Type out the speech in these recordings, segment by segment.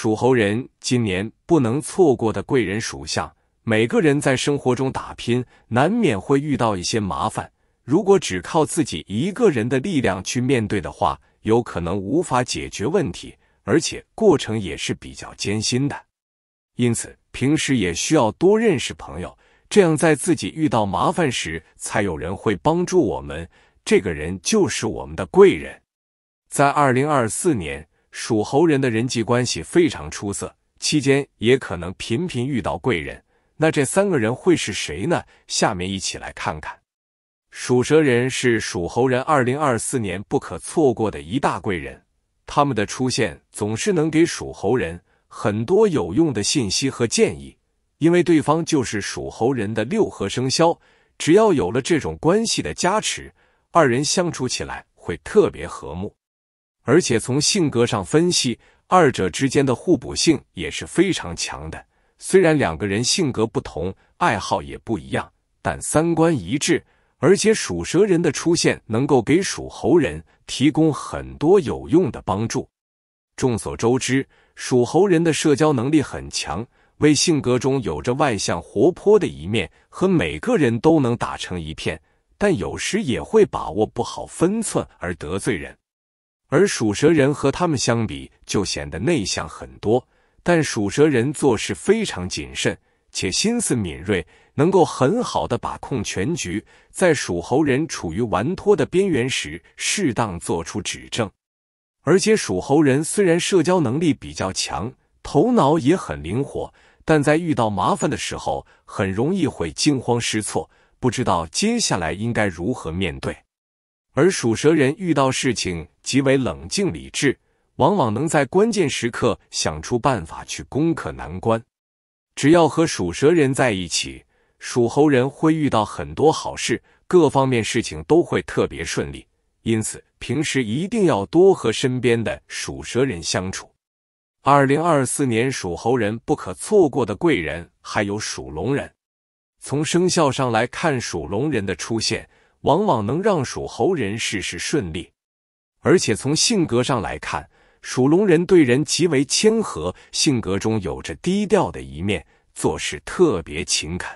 属猴人今年不能错过的贵人属相。每个人在生活中打拼，难免会遇到一些麻烦。如果只靠自己一个人的力量去面对的话，有可能无法解决问题，而且过程也是比较艰辛的。因此，平时也需要多认识朋友，这样在自己遇到麻烦时，才有人会帮助我们。这个人就是我们的贵人。在二零二四年。属猴人的人际关系非常出色，期间也可能频频遇到贵人。那这三个人会是谁呢？下面一起来看看。属蛇人是属猴人2024年不可错过的一大贵人，他们的出现总是能给属猴人很多有用的信息和建议，因为对方就是属猴人的六合生肖。只要有了这种关系的加持，二人相处起来会特别和睦。而且从性格上分析，二者之间的互补性也是非常强的。虽然两个人性格不同，爱好也不一样，但三观一致。而且属蛇人的出现能够给属猴人提供很多有用的帮助。众所周知，属猴人的社交能力很强，为性格中有着外向活泼的一面，和每个人都能打成一片，但有时也会把握不好分寸而得罪人。而属蛇人和他们相比，就显得内向很多。但属蛇人做事非常谨慎，且心思敏锐，能够很好的把控全局。在属猴人处于玩脱的边缘时，适当做出指正。而且属猴人虽然社交能力比较强，头脑也很灵活，但在遇到麻烦的时候，很容易会惊慌失措，不知道接下来应该如何面对。而属蛇人遇到事情极为冷静理智，往往能在关键时刻想出办法去攻克难关。只要和属蛇人在一起，属猴人会遇到很多好事，各方面事情都会特别顺利。因此，平时一定要多和身边的属蛇人相处。二零二四年属猴人不可错过的贵人还有属龙人。从生肖上来看，属龙人的出现。往往能让属猴人事事顺利，而且从性格上来看，属龙人对人极为谦和，性格中有着低调的一面，做事特别勤恳。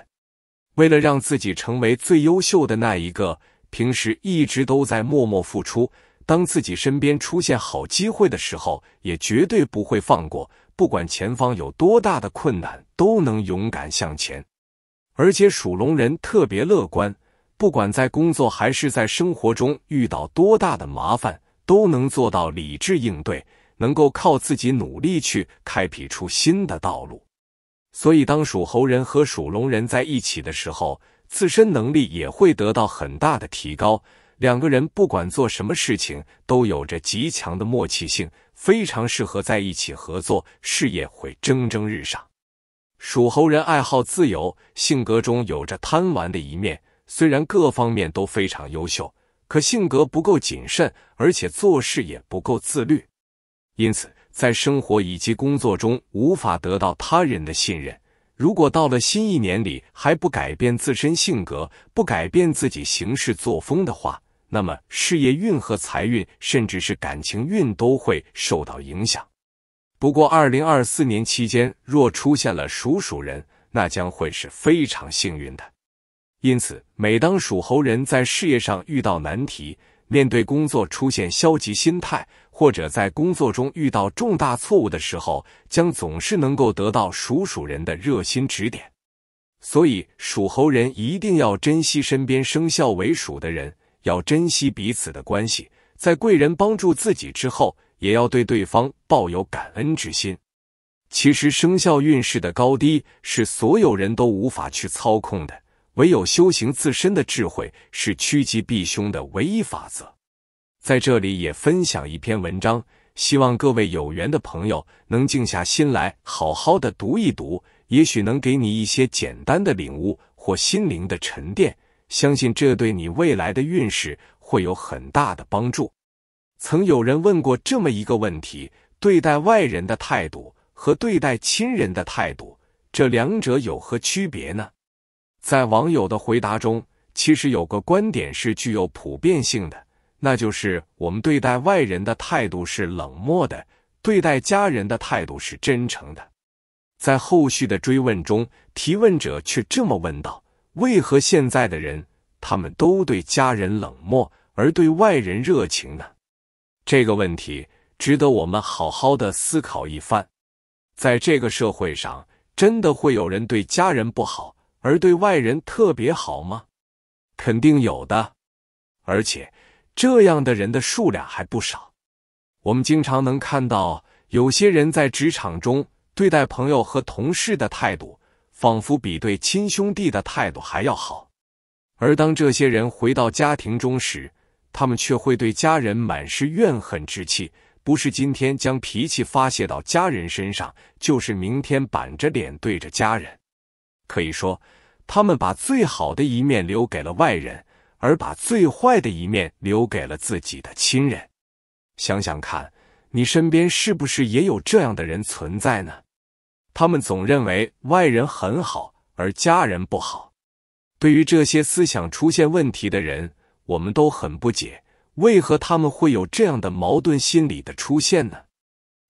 为了让自己成为最优秀的那一个，平时一直都在默默付出。当自己身边出现好机会的时候，也绝对不会放过，不管前方有多大的困难，都能勇敢向前。而且属龙人特别乐观。不管在工作还是在生活中遇到多大的麻烦，都能做到理智应对，能够靠自己努力去开辟出新的道路。所以，当属猴人和属龙人在一起的时候，自身能力也会得到很大的提高。两个人不管做什么事情，都有着极强的默契性，非常适合在一起合作，事业会蒸蒸日上。属猴人爱好自由，性格中有着贪玩的一面。虽然各方面都非常优秀，可性格不够谨慎，而且做事也不够自律，因此在生活以及工作中无法得到他人的信任。如果到了新一年里还不改变自身性格、不改变自己行事作风的话，那么事业运和财运，甚至是感情运都会受到影响。不过，二零二四年期间若出现了属鼠人，那将会是非常幸运的。因此，每当属猴人在事业上遇到难题，面对工作出现消极心态，或者在工作中遇到重大错误的时候，将总是能够得到属鼠人的热心指点。所以，属猴人一定要珍惜身边生肖为鼠的人，要珍惜彼此的关系。在贵人帮助自己之后，也要对对方抱有感恩之心。其实，生肖运势的高低是所有人都无法去操控的。唯有修行自身的智慧是趋吉避凶的唯一法则。在这里也分享一篇文章，希望各位有缘的朋友能静下心来好好的读一读，也许能给你一些简单的领悟或心灵的沉淀。相信这对你未来的运势会有很大的帮助。曾有人问过这么一个问题：对待外人的态度和对待亲人的态度，这两者有何区别呢？在网友的回答中，其实有个观点是具有普遍性的，那就是我们对待外人的态度是冷漠的，对待家人的态度是真诚的。在后续的追问中，提问者却这么问道：“为何现在的人他们都对家人冷漠，而对外人热情呢？”这个问题值得我们好好的思考一番。在这个社会上，真的会有人对家人不好？而对外人特别好吗？肯定有的，而且这样的人的数量还不少。我们经常能看到，有些人在职场中对待朋友和同事的态度，仿佛比对亲兄弟的态度还要好。而当这些人回到家庭中时，他们却会对家人满是怨恨之气，不是今天将脾气发泄到家人身上，就是明天板着脸对着家人。可以说，他们把最好的一面留给了外人，而把最坏的一面留给了自己的亲人。想想看，你身边是不是也有这样的人存在呢？他们总认为外人很好，而家人不好。对于这些思想出现问题的人，我们都很不解，为何他们会有这样的矛盾心理的出现呢？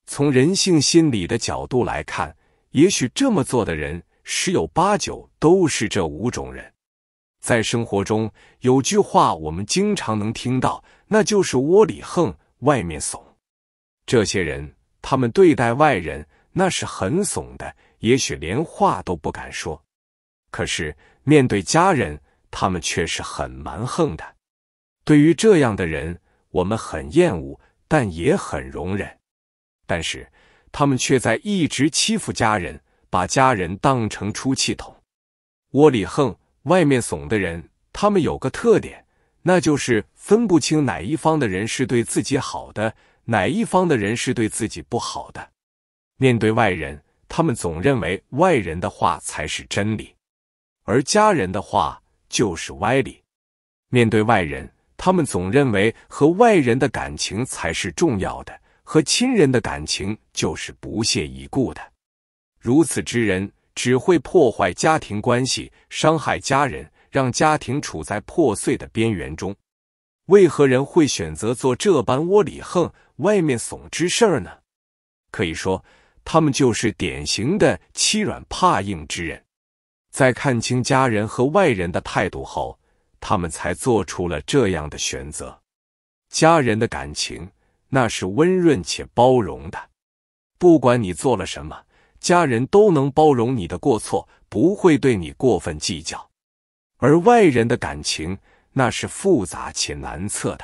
从人性心理的角度来看，也许这么做的人。十有八九都是这五种人。在生活中，有句话我们经常能听到，那就是“窝里横，外面怂”。这些人，他们对待外人那是很怂的，也许连话都不敢说；可是面对家人，他们却是很蛮横的。对于这样的人，我们很厌恶，但也很容忍。但是，他们却在一直欺负家人。把家人当成出气筒，窝里横，外面怂的人，他们有个特点，那就是分不清哪一方的人是对自己好的，哪一方的人是对自己不好的。面对外人，他们总认为外人的话才是真理，而家人的话就是歪理。面对外人，他们总认为和外人的感情才是重要的，和亲人的感情就是不屑一顾的。如此之人只会破坏家庭关系，伤害家人，让家庭处在破碎的边缘中。为何人会选择做这般窝里横、外面怂之事呢？可以说，他们就是典型的欺软怕硬之人。在看清家人和外人的态度后，他们才做出了这样的选择。家人的感情那是温润且包容的，不管你做了什么。家人都能包容你的过错，不会对你过分计较，而外人的感情那是复杂且难测的。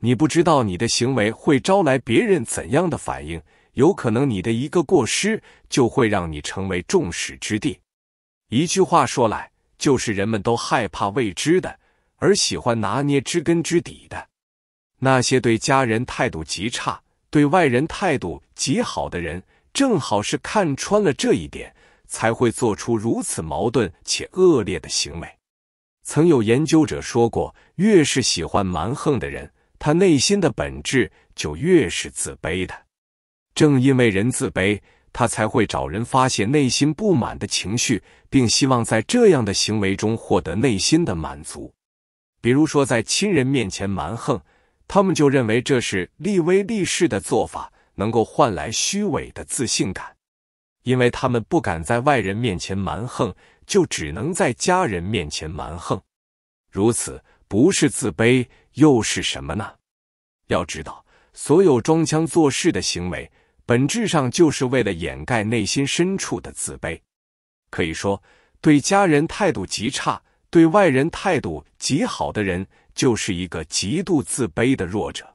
你不知道你的行为会招来别人怎样的反应，有可能你的一个过失就会让你成为众矢之的。一句话说来，就是人们都害怕未知的，而喜欢拿捏知根知底的那些对家人态度极差、对外人态度极好的人。正好是看穿了这一点，才会做出如此矛盾且恶劣的行为。曾有研究者说过，越是喜欢蛮横的人，他内心的本质就越是自卑的。正因为人自卑，他才会找人发泄内心不满的情绪，并希望在这样的行为中获得内心的满足。比如说，在亲人面前蛮横，他们就认为这是立威立势的做法。能够换来虚伪的自信感，因为他们不敢在外人面前蛮横，就只能在家人面前蛮横。如此不是自卑又是什么呢？要知道，所有装腔作势的行为，本质上就是为了掩盖内心深处的自卑。可以说，对家人态度极差，对外人态度极好的人，就是一个极度自卑的弱者。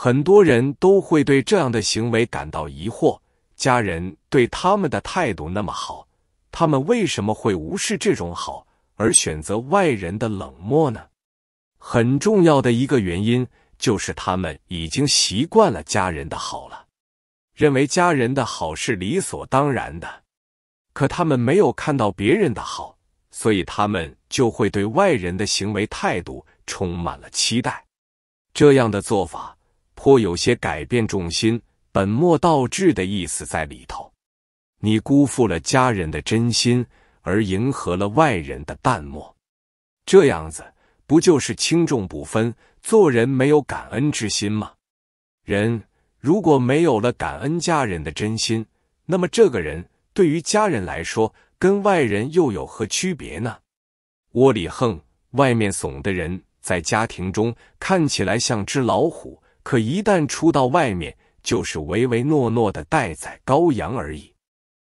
很多人都会对这样的行为感到疑惑：家人对他们的态度那么好，他们为什么会无视这种好，而选择外人的冷漠呢？很重要的一个原因就是他们已经习惯了家人的好了，认为家人的好是理所当然的，可他们没有看到别人的好，所以他们就会对外人的行为态度充满了期待。这样的做法。颇有些改变重心、本末倒置的意思在里头。你辜负了家人的真心，而迎合了外人的淡漠，这样子不就是轻重不分，做人没有感恩之心吗？人如果没有了感恩家人的真心，那么这个人对于家人来说，跟外人又有何区别呢？窝里横、外面怂的人，在家庭中看起来像只老虎。可一旦出到外面，就是唯唯诺诺的待宰羔羊而已。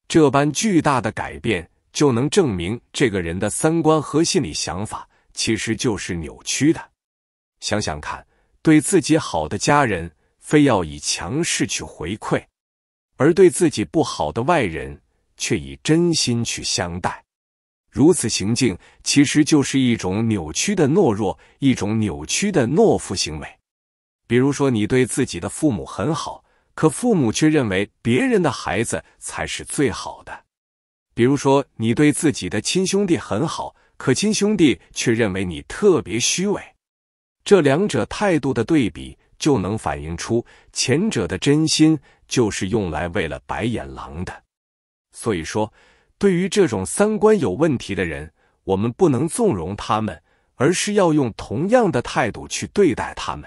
这般巨大的改变，就能证明这个人的三观和心理想法其实就是扭曲的。想想看，对自己好的家人，非要以强势去回馈；而对自己不好的外人，却以真心去相待。如此行径，其实就是一种扭曲的懦弱，一种扭曲的懦夫行为。比如说，你对自己的父母很好，可父母却认为别人的孩子才是最好的；比如说，你对自己的亲兄弟很好，可亲兄弟却认为你特别虚伪。这两者态度的对比，就能反映出前者的真心就是用来为了白眼狼的。所以说，对于这种三观有问题的人，我们不能纵容他们，而是要用同样的态度去对待他们。